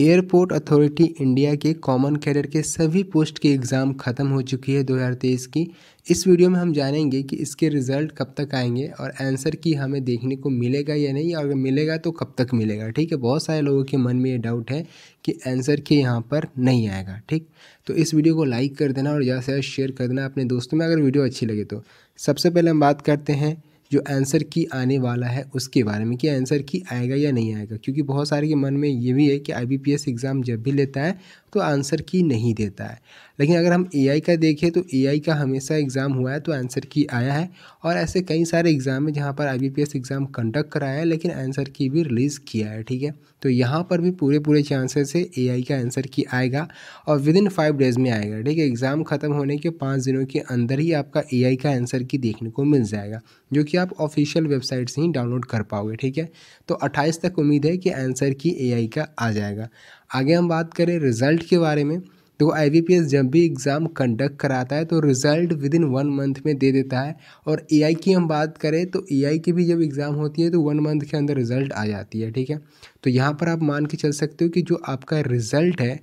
airport authority India के common cadre के सभी पोस्ट की एग्ज़ाम ख़त्म हो चुकी है 2023 की इस वीडियो में हम जानेंगे कि इसके रिज़ल्ट कब तक आएंगे और आंसर की हमें देखने को मिलेगा या नहीं अगर मिलेगा तो कब तक मिलेगा ठीक है बहुत सारे लोगों के मन में ये डाउट है कि आंसर की यहाँ पर नहीं आएगा ठीक तो इस वीडियो को लाइक कर देना और ज़्यादा से ज़्यादा शेयर कर देना अपने दोस्तों में अगर वीडियो अच्छी लगे तो सबसे पहले हम बात करते हैं जो आंसर की आने वाला है उसके बारे में कि आंसर की आएगा या नहीं आएगा क्योंकि बहुत सारे के मन में ये भी है कि आई एग्ज़ाम जब भी लेता है तो आंसर की नहीं देता है लेकिन अगर हम एआई का देखें तो एआई का हमेशा एग्ज़ाम हुआ है तो आंसर की आया है और ऐसे कई सारे एग्ज़ाम हैं जहाँ पर आई एग्ज़ाम कंडक्ट कराया है लेकिन आंसर की भी रिलीज़ किया है ठीक है तो यहाँ पर भी पूरे पूरे चांसेस है एआई का आंसर की आएगा और विद इन फाइव डेज़ में आएगा ठीक है एग्ज़ाम ख़त्म होने के पाँच दिनों के अंदर ही आपका ए का आंसर की देखने को मिल जाएगा जो कि आप ऑफिशियल वेबसाइट से ही डाउनलोड कर पाओगे ठीक है तो अट्ठाईस तक उम्मीद है कि आंसर की ए का आ जाएगा आगे हम बात करें रिजल्ट के बारे में तो आई जब भी एग्ज़ाम कंडक्ट कराता है तो result within one month में दे देता है और ए की हम बात करें तो ए की भी जब एग्ज़ाम होती है तो वन मंथ के अंदर रिज़ल्ट आ जाती है ठीक है तो यहाँ पर आप मान के चल सकते हो कि जो आपका रिज़ल्ट है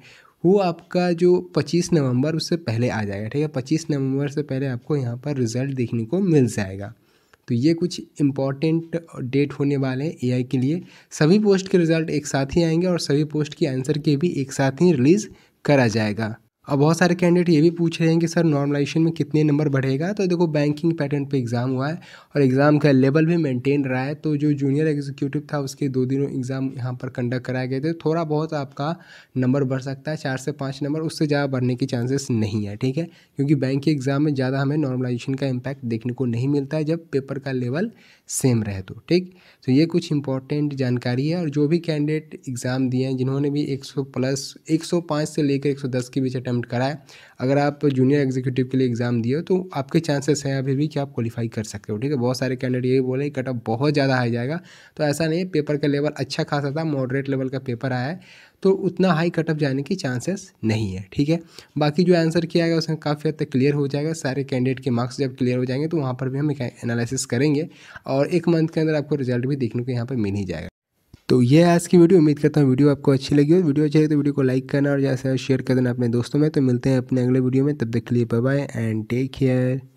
वो आपका जो 25 नवंबर उससे पहले आ जाएगा ठीक है 25 नवंबर से पहले आपको यहाँ पर रिज़ल्ट देखने को मिल जाएगा तो ये कुछ इंपॉर्टेंट डेट होने वाले हैं एआई के लिए सभी पोस्ट के रिजल्ट एक साथ ही आएंगे और सभी पोस्ट के आंसर के भी एक साथ ही रिलीज़ करा जाएगा अब बहुत सारे कैंडिडेट ये भी पूछ रहे हैं कि सर नॉर्मलाइजेशन में कितने नंबर बढ़ेगा तो देखो बैंकिंग पैटर्न पे एग्ज़ाम हुआ है और एग्ज़ाम का लेवल भी मेंटेन रहा है तो जो जूनियर एग्जीक्यूटिव था उसके दो दिनों एग्ज़ाम यहाँ पर कंडक्ट कराए गए थे थोड़ा बहुत आपका नंबर बढ़ सकता है चार से पाँच नंबर उससे ज़्यादा बढ़ने के चांसेस नहीं है ठीक है क्योंकि बैंक के एग्ज़ाम में ज़्यादा हमें नॉर्मलाइजेशन का इम्पैक्ट देखने को नहीं मिलता है जब पेपर का लेवल सेम रहे तो ठीक तो ये कुछ इंपॉर्टेंट जानकारी है और जो भी कैंडिडेट एग्ज़ाम दिए हैं जिन्होंने भी एक प्लस एक से लेकर एक के बीच अटैम्प अटैम्प्ट कराए अगर आप जूनियर एग्जीक्यूटिव के लिए एग्ज़ाम दिए तो आपके चांसेस हैं अभी भी कि आप क्वालिफाई कर सकते हो ठीक है बहुत सारे कैंडिडेट यही बोले कट ऑफ बहुत ज़्यादा हाई जाएगा तो ऐसा नहीं पेपर का लेवल अच्छा खासा था मॉडरेट लेवल का पेपर आया है तो उतना हाई कट ऑफ जाने की चांसेस नहीं है ठीक है बाकी जो आंसर किया गया उसमें काफ़ी हद तक क्लियर हो जाएगा सारे कैंडिडेट के मार्क्स जब क्लियर हो जाएंगे तो वहाँ पर भी हम एनालिसिस करेंगे और एक मंथ के अंदर आपको रिजल्ट भी देखने को यहाँ पर मिल ही जाएगा तो ये आज की वीडियो उम्मीद करता हूँ वीडियो आपको अच्छी लगी हो वीडियो अच्छी लगी तो वीडियो को लाइक करना और जैसे शेयर कर देना अपने दोस्तों में तो मिलते हैं अपने अगले वीडियो में तब तक के लिए बाय एंड टेक केयर